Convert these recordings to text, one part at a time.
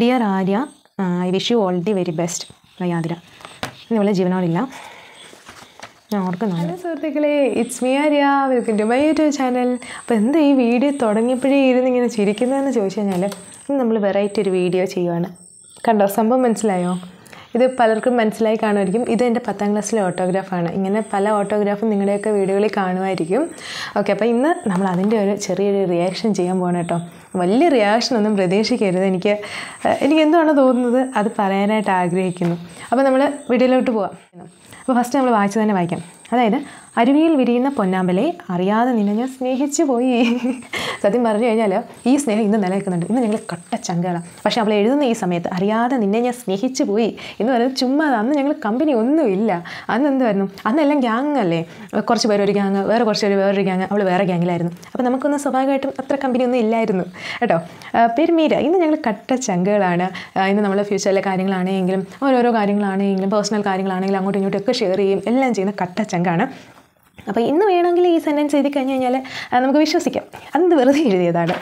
dear Arya I wish you all the very best യാതിര ഇന്നിവിടെ ജീവനോടില്ല ഞാൻ ഓർക്കുന്നുണ്ട് സുഹൃത്തുക്കളെ it's me Arya welcome to my YouTube channel അപ്പോൾ എന്താ ഈ വീഡിയോ തുടങ്ങിയപ്പോഴേ ഇരുന്ന് ഇങ്ങനെ ചിരിക്കുന്നതെന്ന് ചോദിച്ചു കഴിഞ്ഞാൽ നമ്മൾ വെറൈറ്റി ഒരു വീഡിയോ ചെയ്യുവാണ് കണ്ടോ സംഭവം മനസ്സിലായോ ഇത് പലർക്കും മനസ്സിലായി കാണുമായിരിക്കും ഇത് എൻ്റെ പത്താം ക്ലാസ്സിലെ ഓട്ടോഗ്രാഫാണ് ഇങ്ങനെ പല ഓട്ടോഗ്രാഫും നിങ്ങളുടെയൊക്കെ വീഡിയോകളിൽ കാണുമായിരിക്കും ഓക്കെ അപ്പോൾ ഇന്ന് നമ്മൾ അതിൻ്റെ ഒരു ചെറിയൊരു റിയാക്ഷൻ ചെയ്യാൻ പോകണം കേട്ടോ വലിയ ഒന്നും പ്രതീക്ഷിക്കരുത് എനിക്ക് എനിക്ക് എന്താണ് തോന്നുന്നത് അത് പറയാനായിട്ട് ആഗ്രഹിക്കുന്നു അപ്പോൾ നമ്മൾ വീഡിയോയിലോട്ട് പോവാം അപ്പോൾ ഫസ്റ്റ് നമ്മൾ വായിച്ചു തന്നെ വായിക്കാം അതായത് അരുവിയിൽ വിരിയുന്ന പൊന്നാമ്പലെ അറിയാതെ നിന്നെ ഞാൻ സ്നേഹിച്ചു പോയി സത്യം പറഞ്ഞു കഴിഞ്ഞാൽ ഈ സ്നേഹം ഇന്ന് നിലനിൽക്കുന്നുണ്ട് ഇന്ന് ഞങ്ങൾ കട്ട ചങ്കാളാണ് പക്ഷേ അവൾ എഴുതുന്ന ഈ സമയത്ത് അറിയാതെ നിന്നെ ഞാൻ സ്നേഹിച്ചു പോയി എന്ന് പറയുന്നത് ചുമ്മാ അന്ന് ഞങ്ങൾ കമ്പനി ഒന്നുമില്ല അന്ന് എന്തായിരുന്നു അന്നെല്ലാം ഗ്യാങ് അല്ലേ കുറച്ച് പേർ ഒരു ഗ്യാങ് വേറെ കുറച്ച് പേര് വേറൊരു ഗ്യാങ് അവൾ വേറെ ഗ്യാങ്ങിലായിരുന്നു അപ്പോൾ നമുക്കൊന്ന് സ്വാഭാവികമായിട്ടും അത്ര കമ്പനി ഒന്നും ഇല്ലായിരുന്നു കേട്ടോ പെരുമീര ഇന്ന് ഞങ്ങൾ കട്ട ചങ്കുകളാണ് ഇന്ന് നമ്മൾ ഫ്യൂച്ചറിലെ കാര്യങ്ങളാണെങ്കിലും ഓരോരോ കാര്യങ്ങളാണെങ്കിലും പേഴ്സണൽ കാര്യങ്ങളാണെങ്കിലും അങ്ങോട്ടും ഇങ്ങോട്ടും ഒക്കെ ഷെയർ ചെയ്യും എല്ലാം ചെയ്യുന്ന കട്ട ചങ്കാണ് അപ്പോൾ ഇന്ന് വേണമെങ്കിൽ ഈ സെൻറ്റൻസ് എഴുതി കഴിഞ്ഞ് കഴിഞ്ഞാൽ നമുക്ക് വിശ്വസിക്കാം അതെന്ത് വെറുതെ എഴുതിയതാണ്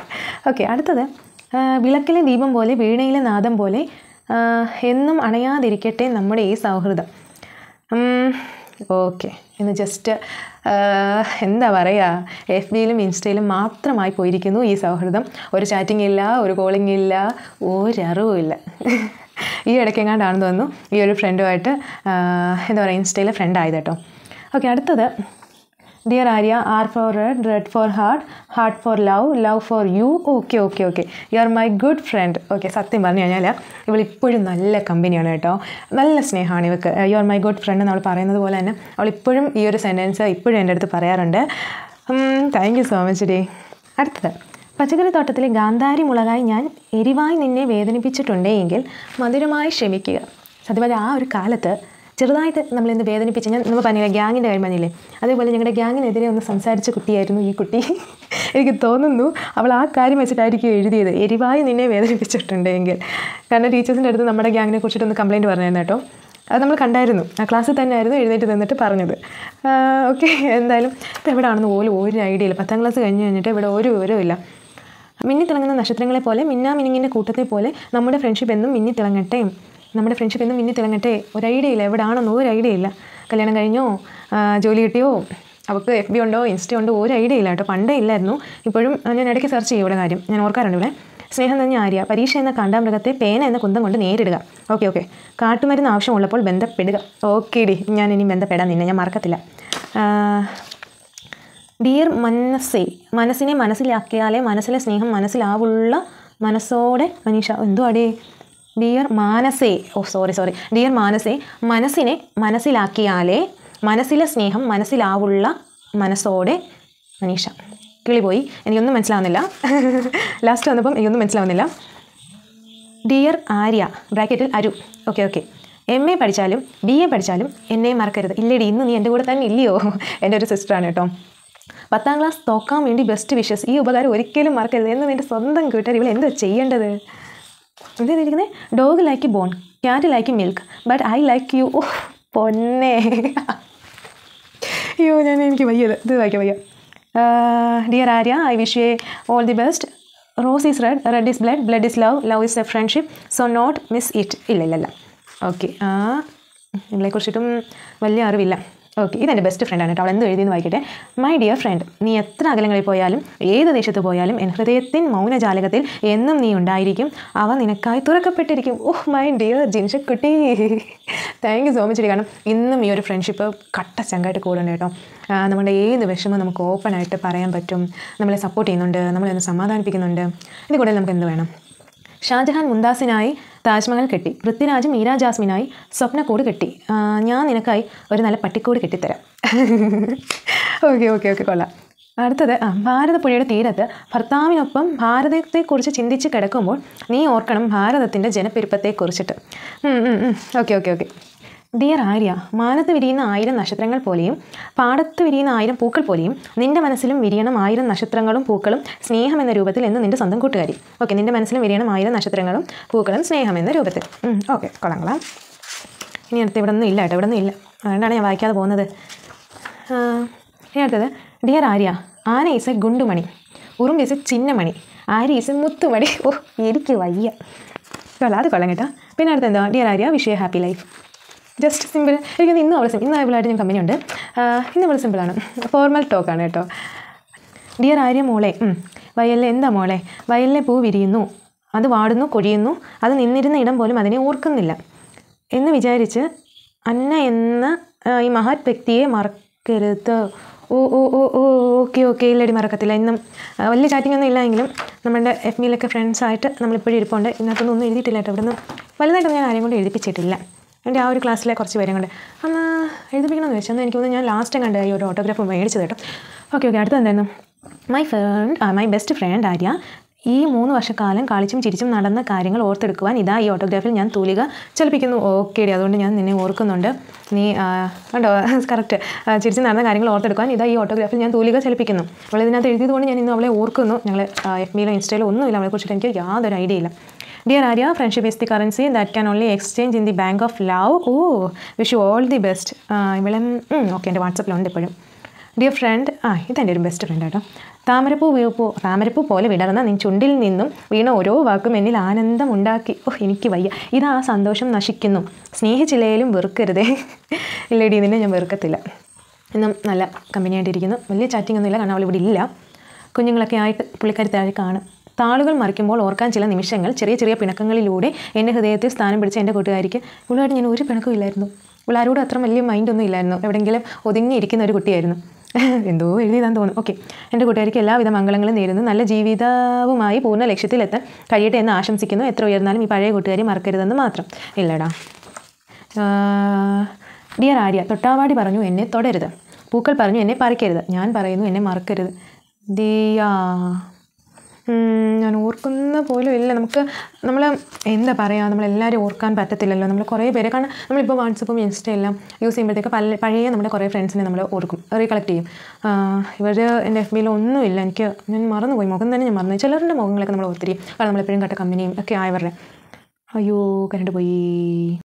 ഓക്കെ അടുത്തത് വിളക്കിലെ ദീപം പോലെ വീണയിലെ നാദം പോലെ എന്നും അണയാതിരിക്കട്ടെ നമ്മുടെ ഈ സൗഹൃദം ഓക്കെ ഇന്ന് ജസ്റ്റ് എന്താ പറയുക എഫ് ബിയിലും ഇൻസ്റ്റയിലും മാത്രമായി പോയിരിക്കുന്നു ഈ സൗഹൃദം ഒരു ചാറ്റിംഗ് ഇല്ല ഒരു കോളിംഗ് ഇല്ല ഇല്ല ഈ ഇടയ്ക്കെങ്ങാണ്ടാണെന്ന് തോന്നുന്നു ഈ ഒരു ഫ്രണ്ടുമായിട്ട് എന്താ പറയുക ഇൻസ്റ്റയിലെ ഫ്രണ്ടായത് കേട്ടോ ഓക്കെ അടുത്തത് dear Arya R for red red for heart heart for love love for you okay okay okay you are my good friend okay സത്യം പറഞ്ഞു കഴിഞ്ഞാൽ ഇവളിപ്പോഴും നല്ല കമ്പനിയാണ് കേട്ടോ നല്ല സ്നേഹമാണ് ഇവക്ക് you are my good friend എന്ന് നമ്മൾ പറയുന്നത് പോലെ തന്നെ അവളിപ്പോഴും ഈ ഒരു സെൻറ്റൻസ് ഇപ്പോഴും എൻ്റെ അടുത്ത് പറയാറുണ്ട് താങ്ക് യു സോ മച്ച് ഡേ അടുത്തത് പച്ചക്കറി തോട്ടത്തിലെ ഗാന്ധാരി മുളകായി ഞാൻ എരിവായി നിന്നെ വേദനിപ്പിച്ചിട്ടുണ്ടെങ്കിൽ മധുരമായി ക്ഷമിക്കുക പറഞ്ഞാൽ ആ ഒരു കാലത്ത് ചെറുതായിട്ട് ഇന്ന് വേദനിപ്പിച്ച് ഞാൻ നമ്മൾ പറഞ്ഞില്ല ഗ്യാങ്ങിൻ്റെ കാര്യം പറഞ്ഞില്ലേ അതേപോലെ ഞങ്ങളുടെ ഗ്യാങ്ങിനെതിരെ ഒന്ന് സംസാരിച്ച കുട്ടിയായിരുന്നു ഈ കുട്ടി എനിക്ക് തോന്നുന്നു അവൾ ആ കാര്യം വെച്ചിട്ടായിരിക്കും എഴുതിയത് എരിവായി നിന്നെ വേദനിപ്പിച്ചിട്ടുണ്ടെങ്കിൽ കാരണം ടീച്ചേഴ്സിൻ്റെ അടുത്ത് നമ്മുടെ ഗ്യാങ്ങിനെ കുറിച്ചിട്ടൊന്ന് കംപ്ലയിൻറ്റ് പറഞ്ഞായിരുന്നു കേട്ടോ അത് നമ്മൾ കണ്ടായിരുന്നു ആ ക്ലാസ്സിൽ തന്നെ ആയിരുന്നു എഴുന്നേറ്റ് നിന്നിട്ട് പറഞ്ഞത് ഓക്കെ എന്തായാലും ഇപ്പം എവിടെയാണെന്ന് പോലും ഒരു ഐഡിയ ഇല്ല പത്താം ക്ലാസ് കഴിഞ്ഞ് കഴിഞ്ഞിട്ട് ഇവിടെ ഒരു വിവരമില്ല മിന്നി തിളങ്ങുന്ന നക്ഷത്രങ്ങളെ പോലെ മിന്നാമിനിങ്ങിൻ്റെ കൂട്ടത്തെ പോലെ നമ്മുടെ ഫ്രണ്ട്ഷിപ്പ് എന്നും മിന്നി തിളങ്ങട്ടെയും നമ്മുടെ ഫ്രണ്ട്ഷിപ്പ് എന്നും മിന്നി തിളങ്ങട്ടെ ഒരു ഐഡിയ ഇല്ല എവിടെയാണെന്ന് ഒരു ഐഡിയ ഇല്ല കല്യാണം കഴിഞ്ഞോ ജോലി കിട്ടിയോ അവൾക്ക് എഫ് ബി ഉണ്ടോ ഇൻസ്റ്റ ഉണ്ടോ ഒരു ഐഡിയ ഇല്ല കേട്ടോ പണ്ടേ ഇല്ലായിരുന്നു ഇപ്പോഴും ഞാൻ ഇടയ്ക്ക് സെർച്ച് ചെയ്യും ഇവിടെ കാര്യം ഞാൻ ഓർക്കാറുണ്ട് ഇവിടെ സ്നേഹം തന്നെ ആര്യ പരീക്ഷ എന്ന കണ്ടാമൃഗത്തെ പേന എന്ന കുന്തം കൊണ്ട് നേരിടുക ഓക്കെ ഓക്കെ കാട്ടുമരുന്ന് ആവശ്യമുള്ളപ്പോൾ ബന്ധപ്പെടുക ഓക്കെ ഡി ഞാൻ ഇനി ബന്ധപ്പെടാൻ നിന്നെ ഞാൻ മറക്കത്തില്ല ഡിയർ മനസ്സേ മനസ്സിനെ മനസ്സിലാക്കിയാലേ മനസ്സിലെ സ്നേഹം മനസ്സിലാവുള്ള മനസ്സോടെ മനീഷ എന്തോ അടേ ഡിയർ മാനസേ ഓ സോറി സോറി ഡിയർ മാനസേ മനസ്സിനെ മനസ്സിലാക്കിയാലേ മനസ്സിലെ സ്നേഹം മനസ്സിലാവുള്ള മനസ്സോടെ മനീഷ കിളി പോയി എനിക്കൊന്നും മനസ്സിലാവുന്നില്ല ലാസ്റ്റ് വന്നപ്പം എനിക്കൊന്നും മനസ്സിലാവുന്നില്ല ഡിയർ ആര്യ ബ്രാക്കറ്റിൽ അരു ഓക്കെ ഓക്കെ എം എ പഠിച്ചാലും ബി എ പഠിച്ചാലും എന്നെ മറക്കരുത് ഇല്ലേടി ഇന്ന് നീ എൻ്റെ കൂടെ തന്നെ ഇല്ലയോ എൻ്റെ ഒരു സിസ്റ്ററാണ് കേട്ടോ പത്താം ക്ലാസ് തോക്കാൻ വേണ്ടി ബെസ്റ്റ് വിഷസ് ഈ ഉപകാരം ഒരിക്കലും മറക്കരുത് എന്ന് നിൻ്റെ സ്വന്തം കൂട്ടുകാർ ഇവിടെ എന്താ ചെയ്യേണ്ടത് ഇത് ചെയ്തിരിക്കുന്നത് dog like bone cat like milk but I like you ഓ പൊന്നേ അയ്യോ ഞാൻ എനിക്ക് വയ്യത് ഇത് വായിക്കാം വയ്യ dear Arya I wish you all the best rose is red red is blood blood is love love is a friendship so not miss it ഇല്ല ഇല്ല ഓക്കെ ആ ഇതിനെക്കുറിച്ചിട്ടും വലിയ അറിവില്ല ഓക്കെ ഇതെൻ്റെ ബെസ്റ്റ് ഫ്രണ്ടാണ് കേട്ടോ അവൾ എന്ത് എഴുതിയെന്ന് വായിക്കട്ടെ മൈ ഡിയർ ഫ്രണ്ട് നീ എത്ര അകലങ്ങളിൽ പോയാലും ഏത് ദേശത്ത് പോയാലും എൻ ഹൃദയത്തിൻ മൗനജാലകത്തിൽ എന്നും നീ ഉണ്ടായിരിക്കും അവ നിനക്കായി തുറക്കപ്പെട്ടിരിക്കും ഓഹ് മൈ ഡിയർ ജിൻഷക്കുട്ടി താങ്ക് യു സോ മച്ച് കാരണം ഇന്നും ഈ ഒരു ഫ്രണ്ട്ഷിപ്പ് കട്ട ചങ്കായിട്ട് കൂടുന്നുണ്ട് കേട്ടോ നമ്മുടെ ഏത് വിഷമം നമുക്ക് ഓപ്പണായിട്ട് പറയാൻ പറ്റും നമ്മളെ സപ്പോർട്ട് ചെയ്യുന്നുണ്ട് നമ്മളെ ഒന്ന് സമാധാനിപ്പിക്കുന്നുണ്ട് ഇത് കൂടുതൽ നമുക്ക് എന്ത് വേണം ഷാജഹാൻ മുന്താസിനായി താജ്മഹൽ കെട്ടി പൃഥ്വിരാജ് മീര ജാസ്മിനായി സ്വപ്നക്കൂട് കെട്ടി ഞാൻ നിനക്കായി ഒരു നല്ല പട്ടിക്കൂട് കെട്ടിത്തരാം ഓക്കെ ഓക്കെ ഓക്കെ കൊള്ളാം അടുത്തത് ഭാരതപ്പുഴയുടെ തീരത്ത് ഭർത്താവിനൊപ്പം ഭാരതത്തെക്കുറിച്ച് ചിന്തിച്ച് കിടക്കുമ്പോൾ നീ ഓർക്കണം ഭാരതത്തിൻ്റെ ജനപ്പെരുപ്പത്തെക്കുറിച്ചിട്ട് okay okay okay dear Arya മാനത്ത് വിരിയുന്ന ആയിരം നക്ഷത്രങ്ങൾ പോലെയും പാടത്ത് വിരിയുന്ന ആയിരം പൂക്കൾ പോലെയും നിന്റെ മനസ്സിലും വിരിയണം ആയിരം നക്ഷത്രങ്ങളും പൂക്കളും സ്നേഹം എന്ന രൂപത്തിൽ എന്ന് നിന്റെ സ്വന്തം കൂട്ടുകാരി ഓക്കെ നിന്റെ മനസ്സിലും വിരിയണം ആയിരം നക്ഷത്രങ്ങളും പൂക്കളും സ്നേഹം എന്ന രൂപത്തിൽ ഓക്കെ കൊള്ളാം ഇനി അടുത്ത് ഇവിടെ ഒന്നും ഇല്ല കേട്ടോ ഇവിടെ ഒന്നും ഇല്ല അതുകൊണ്ടാണ് ഞാൻ വായിക്കാതെ പോകുന്നത് ഇനി അടുത്തത് ഡിയർ ആര്യ ആന ഈസ് എ ഗുണ്ടുമണി ഉറുമ്പ് ഈസ് എ ചിന്നമണി ആര്യ ഈസ് എ മുത്തുമണി ഓ എനിക്ക് വയ്യ കൊള്ളാം അത് കൊള്ളാം കേട്ടോ പിന്നെ അടുത്ത് എന്താ ഡിയർ ആര്യ വിഷയ ഹാപ്പി ലൈഫ് ജസ്റ്റ് സിമ്പിൾ എനിക്ക് ഇന്ന് അവൾ സിമ്പിൾ ഇന്ന് അവളായിട്ട് ഞാൻ കമ്പനി ഉണ്ട് ഇന്ന് അവൾ സിമ്പിളാണ് ഫോർമൽ ടോക്കാണ് കേട്ടോ ഡിയർ ആര്യ മോളെ വയലിലെ എന്താ മോളെ വയലിലെ പൂ വിരിയുന്നു അത് വാടുന്നു കൊഴിയുന്നു അത് നിന്നിരുന്ന ഇടം പോലും അതിനെ ഓർക്കുന്നില്ല എന്ന് വിചാരിച്ച് അന്ന എന്ന ഈ മഹത് വ്യക്തിയെ മറക്കരുത് ഓ ഓ ഓ ഓ ഓക്കെ ഓക്കെ ഇല്ലടി മറക്കത്തില്ല ഇന്നും വലിയ ചാറ്റിംഗ് ഒന്നും ഇല്ലെങ്കിലും നമ്മുടെ എഫ് ബിയിലൊക്കെ ഫ്രണ്ട്സായിട്ട് നമ്മളിപ്പോഴും ഇരിപ്പുണ്ട് ഇതിനകത്തൊന്നും ഒന്നും എഴുതിയിട്ടില്ല കേട്ടോ ഇവിടുന്ന് വലുതായിട്ടൊന്നും ഞാൻ ആരെയും കൊണ്ട് എഴുതിപ്പിച്ചിട്ടില്ല എൻ്റെ ആ ഒരു ക്ലാസ്സിലെ കുറച്ച് പേരും കൊണ്ട് അന്ന് എഴുതിപ്പിക്കണമെന്ന് വെച്ചാൽ എനിക്ക് തോന്നുന്നു ഞാൻ ലാസ്റ്റ് കണ്ട ഈ ഒരു ഓട്ടോഗ്രാഫ് മേടിച്ചത് കേട്ടോ ഓക്കെ ഓക്കെ അടുത്ത് എന്തായിരുന്നു my friend my best friend Arya ഈ മൂന്ന് വർഷക്കാലം കളിച്ചും ചിരിച്ചും നടന്ന കാര്യങ്ങൾ ഓർത്തെടുക്കുവാൻ ഇതാ ഈ ഓട്ടോഗ്രാഫിൽ ഞാൻ തൂലിക ചലിപ്പിക്കുന്നു ഓക്കെ ഡി അതുകൊണ്ട് ഞാൻ നിന്നെ ഓർക്കുന്നുണ്ട് നീ കണ്ടോ കറക്റ്റ് ചിരിച്ചും നടന്ന കാര്യങ്ങൾ ഓർത്തെടുക്കുവാൻ ഇതാ ഈ ഓട്ടോഗ്രാഫിൽ ഞാൻ തൂലിക ചലിപ്പിക്കുന്നു അവൾ ഇതിനകത്ത് എഴുതിയതുകൊണ്ട് ഞാൻ ഇന്ന് അവളെ ഓർക്കുന്നു ഞങ്ങൾ എഫ് ബിയിലോ ഇൻസ്റ്റയിലോ ഒന്നുമില്ല അവളെക്കുറിച്ചിട്ട് എനിക്ക് യാതൊരു ഐഡിയ ഇല്ല dear Arya friendship is the currency that can only exchange in the bank of love oh wish you all the best ഇവിടെ ഓക്കെ എൻ്റെ വാട്സപ്പിലുണ്ട് എപ്പോഴും ഡിയർ ഫ്രണ്ട് ആ ഇതെൻ്റെ ഒരു ബെസ്റ്റ് ഫ്രണ്ട് കേട്ടോ താമരപ്പൂ വീപ്പൂ താമരപ്പൂ പോലെ വിടർന്ന നിൻ ചുണ്ടിൽ നിന്നും വീണ ഓരോ വാക്കും എന്നിൽ ആനന്ദം ഉണ്ടാക്കി ഓ എനിക്ക് വയ്യ ഇതാ സന്തോഷം നശിക്കുന്നു സ്നേഹിച്ചില്ലേലും വെറുക്കരുതേ ഇല്ലേടി ഇതിനെ ഞാൻ വെറുക്കത്തില്ല എന്നും നല്ല കമ്പനിയായിട്ടിരിക്കുന്നു വലിയ ചാറ്റിംഗ് ഒന്നുമില്ല കാരണം അവളിവിടെ ഇല്ല കുഞ്ഞുങ്ങളൊക്കെ ആയിട്ട് പുള്ളിക്കാരി താഴെ കാണും താളുകൾ മറിക്കുമ്പോൾ ഓർക്കാൻ ചില നിമിഷങ്ങൾ ചെറിയ ചെറിയ പിണക്കങ്ങളിലൂടെ എൻ്റെ ഹൃദയത്തിൽ സ്ഥാനം പിടിച്ച എൻ്റെ കൂട്ടുകാരിക്ക് ഇവളുമായിട്ട് ഞാൻ ഒരു പിണക്കും ഇല്ലായിരുന്നു ഉള്ളാരോട് അത്ര വലിയ മൈൻഡൊന്നും ഇല്ലായിരുന്നു എവിടെയെങ്കിലും ഒതുങ്ങിയിരിക്കുന്ന ഒരു കുട്ടിയായിരുന്നു എന്തോ എഴുതിയതാന്ന് തോന്നുന്നു ഓക്കെ എൻ്റെ കൂട്ടുകാരിക്ക് എല്ലാവിധ മംഗളങ്ങളും നേരുന്നു നല്ല ജീവിതവുമായി പൂർണ്ണ ലക്ഷ്യത്തിലെത്താൻ കഴിയട്ടെ എന്ന് ആശംസിക്കുന്നു എത്ര ഉയർന്നാലും ഈ പഴയ കൂട്ടുകാരി മറക്കരുതെന്ന് മാത്രം ഇല്ലടാ ഡിയർ ആര്യ തൊട്ടാവാടി പറഞ്ഞു എന്നെ തൊടരുത് പൂക്കൾ പറഞ്ഞു എന്നെ പറിക്കരുത് ഞാൻ പറയുന്നു എന്നെ മറക്കരുത് ദിയാ ഞാൻ ഓർക്കുന്ന പോലും ഇല്ല നമുക്ക് നമ്മൾ എന്താ പറയുക നമ്മളെല്ലാവരും ഓർക്കാൻ പറ്റത്തില്ലല്ലോ നമ്മൾ കുറേ പേരെ കാരണം നമ്മളിപ്പോൾ വാട്സപ്പും ഇൻസ്റ്റയെല്ലാം യൂസ് ചെയ്യുമ്പോഴത്തേക്ക് പല പഴയ നമ്മുടെ കുറേ ഫ്രണ്ട്സിനെ നമ്മൾ ഓർക്കും റീകളക്ട് ചെയ്യും ഇവർ എൻ്റെ എഫ് ബിയിൽ ഒന്നുമില്ല എനിക്ക് ഞാൻ മറന്നുപോയി മുഖം തന്നെ ഞാൻ മറന്നു ചിലരുടെ മുഖങ്ങളൊക്കെ നമ്മൾ ഓർത്തിരിക്കും കാരണം നമ്മളെപ്പോഴും കട്ട കമ്പനിയും ഒക്കെ ആയവരുടെ അയ്യോ കരണ്ട് പോയി